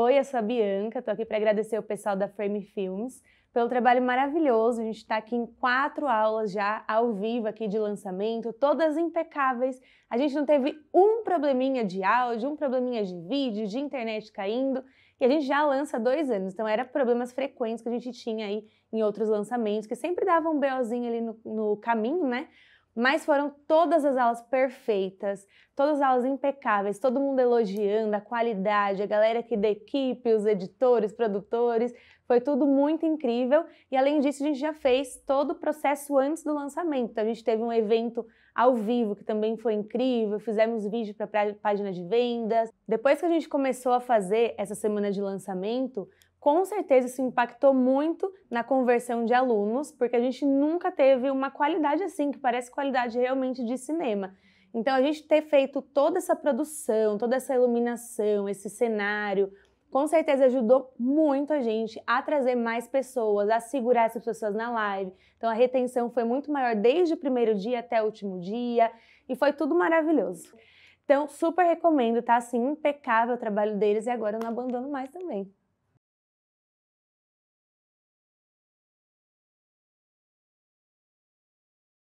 Oi, eu sou a Bianca, estou aqui para agradecer o pessoal da Frame Films pelo trabalho maravilhoso. A gente está aqui em quatro aulas já ao vivo aqui de lançamento, todas impecáveis. A gente não teve um probleminha de áudio, um probleminha de vídeo, de internet caindo. E a gente já lança há dois anos, então era problemas frequentes que a gente tinha aí em outros lançamentos, que sempre davam um BOzinho ali no, no caminho, né? Mas foram todas as aulas perfeitas, todas as aulas impecáveis, todo mundo elogiando a qualidade, a galera aqui da equipe, os editores, produtores, foi tudo muito incrível. E além disso, a gente já fez todo o processo antes do lançamento. Então, a gente teve um evento ao vivo que também foi incrível, fizemos vídeo para a página de vendas. Depois que a gente começou a fazer essa semana de lançamento, com certeza isso impactou muito na conversão de alunos, porque a gente nunca teve uma qualidade assim, que parece qualidade realmente de cinema. Então, a gente ter feito toda essa produção, toda essa iluminação, esse cenário, com certeza ajudou muito a gente a trazer mais pessoas, a segurar essas pessoas na live. Então, a retenção foi muito maior desde o primeiro dia até o último dia e foi tudo maravilhoso. Então, super recomendo, tá? Assim, impecável o trabalho deles e agora eu não abandono mais também.